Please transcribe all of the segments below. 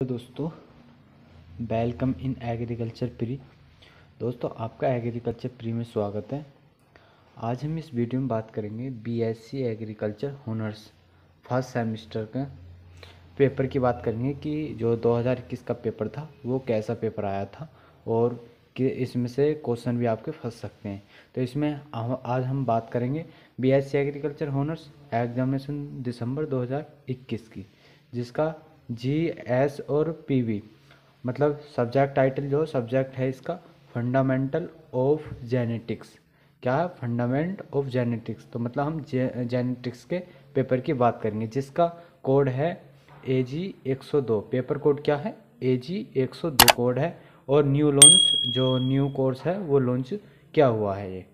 तो दोस्तों welcome in agriculture pre दोस्तों आपका एग्रीकल्चर प्री में स्वागत है आज हम इस वीडियो में बात करेंगे BSc agriculture honours first semester का पेपर की बात करेंगे कि जो 2021 का पेपर था वो कैसा पेपर आया था और कि इसमें से क्वेश्चन भी आपके फंस सकते हैं तो इसमें आज हम बात करेंगे बी एग्रीकल्चर होनर्स एग्जामिनेशन दिसंबर दो की जिसका जी एस और पीवी मतलब सब्जेक्ट टाइटल जो सब्जेक्ट है इसका फंडामेंटल ऑफ जेनेटिक्स क्या है फंडामेंट ऑफ जेनेटिक्स तो मतलब हम जे जेनेटिक्स के पेपर की बात करेंगे जिसका कोड है ए जी एक सौ दो पेपर कोड क्या है ए जी एक सौ दो कोड है और न्यू लॉन्च जो न्यू कोर्स है वो लॉन्च क्या हुआ है ये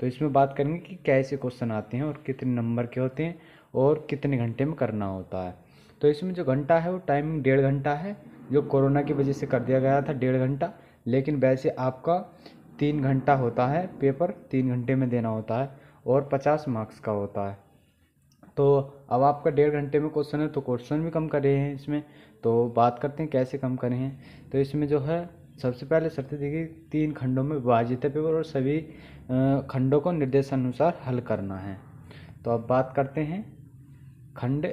तो इसमें बात करेंगे कि कैसे क्वेश्चन आते हैं और कितने नंबर के होते हैं और कितने घंटे में करना होता है तो इसमें जो घंटा है वो टाइमिंग डेढ़ घंटा है जो कोरोना की वजह से कर दिया गया था डेढ़ घंटा लेकिन वैसे आपका तीन घंटा होता है पेपर तीन घंटे में देना होता है और पचास मार्क्स का होता है तो अब आपका डेढ़ घंटे में क्वेश्चन है तो क्वेश्चन भी कम कर रहे हैं इसमें तो बात करते हैं कैसे कम करे हैं तो इसमें जो है सबसे पहले शर्त देखिए तीन खंडों में विभाजित है पेपर और सभी खंडों को निर्देशानुसार हल करना है तो अब बात करते हैं खंड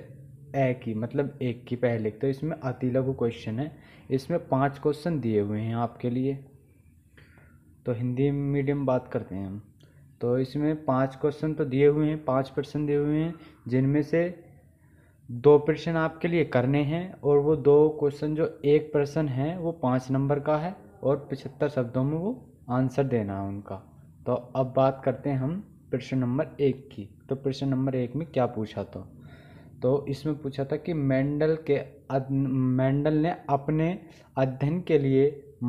ए की मतलब एक की पहले तो इसमें अति लघु क्वेश्चन है इसमें पांच क्वेश्चन दिए हुए हैं आपके लिए तो हिंदी मीडियम बात करते हैं हम तो इसमें पांच क्वेश्चन तो दिए हुए हैं पांच प्रश्न दिए हुए हैं जिनमें से दो प्रश्न आपके लिए करने हैं और वो दो क्वेश्चन जो एक प्रश्न है वो पाँच नंबर का है और पचहत्तर शब्दों में वो आंसर देना है उनका तो अब बात करते हैं हम प्रश्न नंबर एक की तो प्रश्न नंबर एक में क्या पूछा तो तो इसमें पूछा था कि मेंडल के मेंडल ने अपने अध्ययन के लिए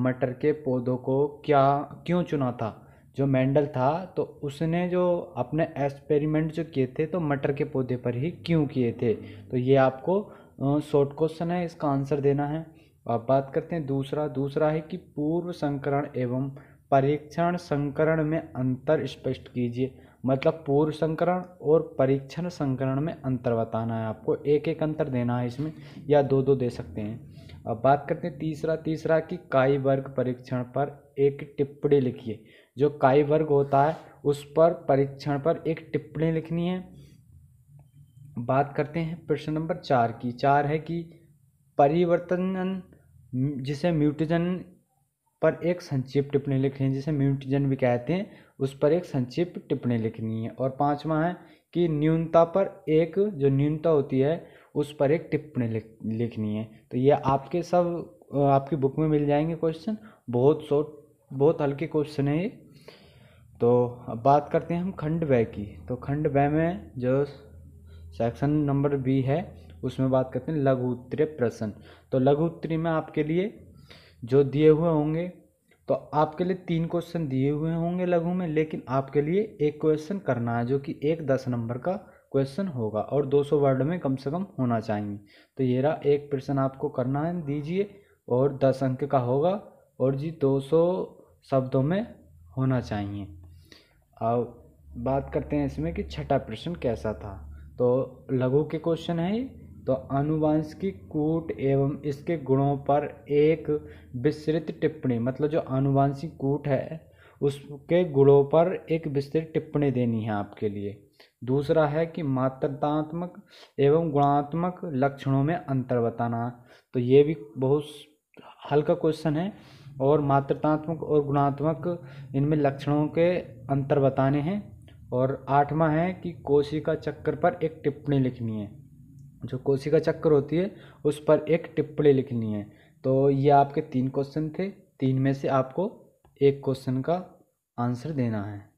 मटर के पौधों को क्या क्यों चुना था जो मेंडल था तो उसने जो अपने एक्सपेरिमेंट जो किए थे तो मटर के पौधे पर ही क्यों किए थे तो ये आपको शॉर्ट क्वेश्चन है इसका आंसर देना है अब बात करते हैं दूसरा दूसरा है कि पूर्व संकरण एवं परीक्षण संकरण में अंतर स्पष्ट कीजिए मतलब पूर्व संकरण और परीक्षण संकरण में अंतर बताना है आपको एक एक अंतर देना है इसमें या दो दो दे सकते हैं अब बात करते हैं तीसरा तीसरा कि काई वर्ग परीक्षण पर एक टिप्पणी लिखिए जो काई वर्ग होता है उस पर परीक्षण पर एक टिप्पणी लिखनी है बात करते हैं प्रश्न नंबर चार की चार है कि परिवर्तन जिसे म्यूटिजन पर एक संक्षिप्त टिप्पणी लिखें जिसे म्यूटिजन भी कहते हैं उस पर एक संक्षिप्त टिप्पणी लिखनी है और पाँचवा है कि न्यूनता पर एक जो न्यूनता होती है उस पर एक टिप्पणी लिखनी है तो ये आपके सब आपकी बुक में मिल जाएंगे क्वेश्चन बहुत शॉर्ट बहुत हल्के क्वेश्चन है ये तो अब बात करते हैं हम खंड व्यय की तो खंड व्यय में जो सेक्शन नंबर बी है उसमें बात करते हैं लघु उत्तरीय प्रश्न तो लघु उत्तरी में आपके लिए जो दिए हुए होंगे तो आपके लिए तीन क्वेश्चन दिए हुए होंगे लघु में लेकिन आपके लिए एक क्वेश्चन करना है जो कि एक दस नंबर का क्वेश्चन होगा और 200 वर्ड में कम से कम होना चाहिए तो ये रहा एक प्रश्न आपको करना है दीजिए और दस अंक का होगा और जी 200 शब्दों में होना चाहिए अब बात करते हैं इसमें कि छठा प्रश्न कैसा था तो लघु के क्वेश्चन है तो अनुवांशिकी कूट एवं इसके गुणों पर एक विस्तृत टिप्पणी मतलब जो अनुवांशिक कूट है उसके गुणों पर एक विस्तृत टिप्पणी देनी है आपके लिए दूसरा है कि मात्रात्मक एवं गुणात्मक लक्षणों में अंतर बताना तो ये भी बहुत हल्का क्वेश्चन है और मात्रात्मक और गुणात्मक इनमें लक्षणों के अंतर बताने हैं और आठवां है कि कोशिका चक्कर पर एक टिप्पणी लिखनी है जो कोशिका चक्र होती है उस पर एक टिप्पणी लिखनी है तो ये आपके तीन क्वेश्चन थे तीन में से आपको एक क्वेश्चन का आंसर देना है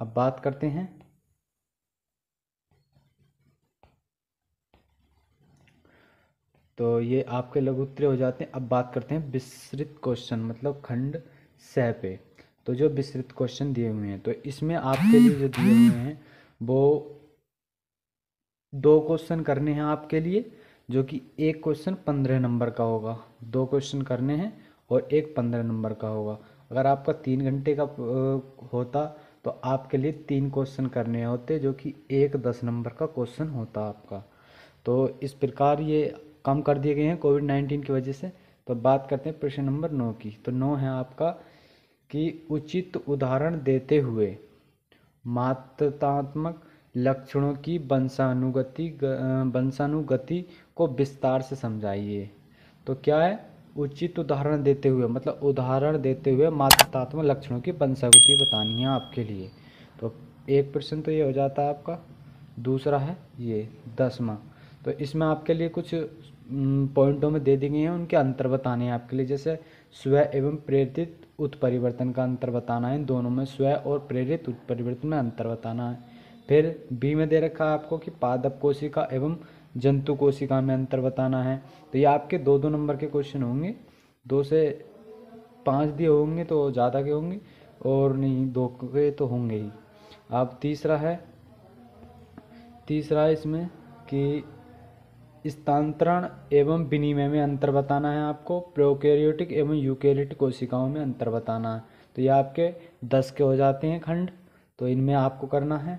अब बात करते हैं तो ये आपके लघु उत्तर हो जाते हैं अब बात करते हैं विस्तृत क्वेश्चन मतलब खंड सह पे तो जो विस्तृत क्वेश्चन दिए हुए हैं तो इसमें आपके लिए जो दिए हुए हैं वो दो क्वेश्चन करने हैं आपके लिए जो कि एक क्वेश्चन पंद्रह नंबर का होगा दो क्वेश्चन करने हैं और एक पंद्रह नंबर का होगा अगर आपका तीन घंटे का होता तो आपके लिए तीन क्वेश्चन करने होते जो कि एक दस नंबर का क्वेश्चन होता आपका तो इस प्रकार ये कम कर दिए गए हैं कोविड नाइन्टीन की वजह से तो बात करते हैं प्रश्न नंबर नौ की तो नौ है आपका कि उचित उदाहरण देते हुए मात्रात्मक लक्षणों की वंशानुगति वंशानुगति को विस्तार से समझाइए तो क्या है उचित उदाहरण देते हुए मतलब उदाहरण देते हुए मातृतात्मक लक्षणों की वंशागुति बतानी है आपके लिए तो एक प्रश्न तो ये हो जाता है आपका दूसरा है ये दसवा तो इसमें आपके लिए कुछ पॉइंटों में दे दी गई हैं उनके अंतर बताने हैं आपके लिए जैसे स्व एवं प्रेरित उत्परिवर्तन का अंतर बताना है दोनों में स्व और प्रेरित उत्परिवर्तन में अंतर बताना है फिर बी में दे रखा है आपको कि पादप कोशिका एवं जंतु कोशिका में अंतर बताना है तो ये आपके दो दो नंबर के क्वेश्चन होंगे दो से पाँच दिए होंगे तो ज़्यादा के होंगे और नहीं दो के तो होंगे ही अब तीसरा है तीसरा है इसमें कि स्थानांतरण एवं विनिमय में अंतर बताना है आपको प्रोकैरियोटिक एवं यूकैरियोटिक कोशिकाओं में अंतर बताना है तो ये आपके दस के हो जाते हैं खंड तो इनमें आपको करना है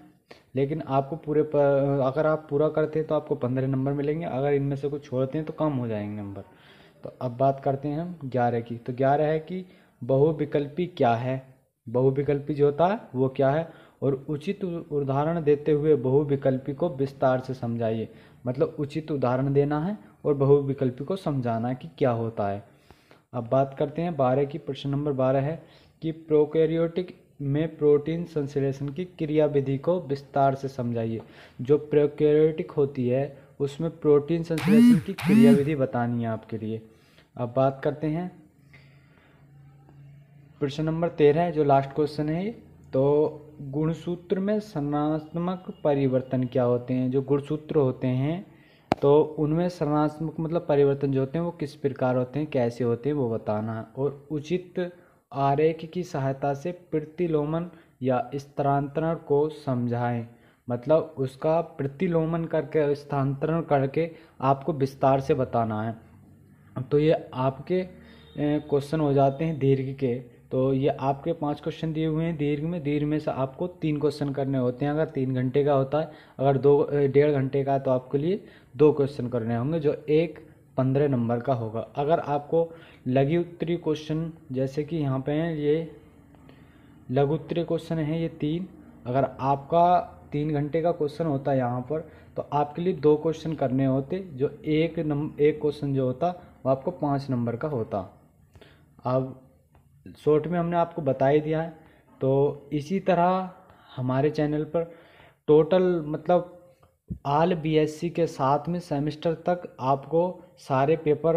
लेकिन आपको पूरे पर, अगर आप पूरा करते हैं तो आपको पंद्रह नंबर मिलेंगे अगर इनमें से कुछ छोड़ते हैं तो कम हो जाएंगे नंबर तो अब बात करते हैं हम ग्यारह की तो ग्यारह है कि बहुविकल्पी क्या है बहुविकल्पी जो होता है वो क्या है और उचित उदाहरण देते हुए बहुविकल्पी को विस्तार से समझाइए मतलब उचित उदाहरण देना है और बहुविकल्पी को समझाना है कि क्या होता है अब बात करते हैं बारह की प्रश्न नंबर बारह है कि प्रोकैरियोटिक में प्रोटीन संश्लेषण की क्रियाविधि को विस्तार से समझाइए जो प्रोकैरियोटिक होती है उसमें प्रोटीन संश्लेषण की क्रियाविधि बतानी है आपके लिए अब बात करते हैं प्रश्न नंबर तेरह जो लास्ट क्वेश्चन है तो गुणसूत्र में संरचनात्मक परिवर्तन क्या होते हैं जो गुणसूत्र होते हैं तो उनमें संरचनात्मक मतलब परिवर्तन जो होते हैं वो किस प्रकार होते हैं कैसे होते हैं वो बताना और उचित आरेख की सहायता से प्रतिलोमन या स्थानांतरण को समझाएं मतलब उसका प्रतिलोमन करके स्थानांतरण करके आपको विस्तार से बताना है तो ये आपके क्वेश्चन हो जाते हैं दीर्घ के तो ये आपके पांच क्वेश्चन दिए हुए हैं दीर्घ में दीर्घ में से आपको तीन क्वेश्चन करने होते हैं अगर तीन घंटे का होता है अगर दो डेढ़ घंटे का है तो आपके लिए दो क्वेश्चन करने होंगे जो एक पंद्रह नंबर का होगा अगर आपको लघु उत्तरी क्वेश्चन जैसे कि यहाँ पे हैं ये लघु उत्तरी क्वेश्चन है ये तीन अगर आपका तीन घंटे का क्वेश्चन होता है यहाँ पर तो आपके लिए दो क्वेश्चन करने होते जो एक नंबर एक क्वेश्चन जो होता वो आपको पाँच नंबर का होता अब शॉर्ट में हमने आपको बता ही दिया है तो इसी तरह हमारे चैनल पर टोटल मतलब आल बीएससी के साथ में सेमेस्टर तक आपको सारे पेपर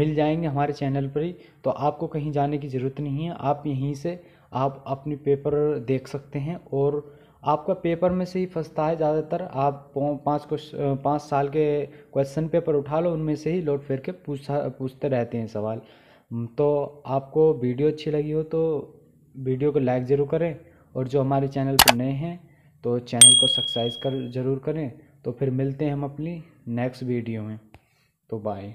मिल जाएंगे हमारे चैनल पर ही तो आपको कहीं जाने की ज़रूरत नहीं है आप यहीं से आप अपनी पेपर देख सकते हैं और आपका पेपर में से ही फंसता है ज़्यादातर आप पाँच क्वेश्चन पाँच साल के क्वेश्चन पेपर उठा लो उनमें से ही लौट फिर के पूछा पूछते रहते हैं सवाल तो आपको वीडियो अच्छी लगी हो तो वीडियो को लाइक ज़रूर करें और जो हमारे चैनल पर नए हैं तो चैनल को सब्सक्राइब कर ज़रूर करें तो फिर मिलते हैं हम अपनी नेक्स्ट वीडियो में तो बाय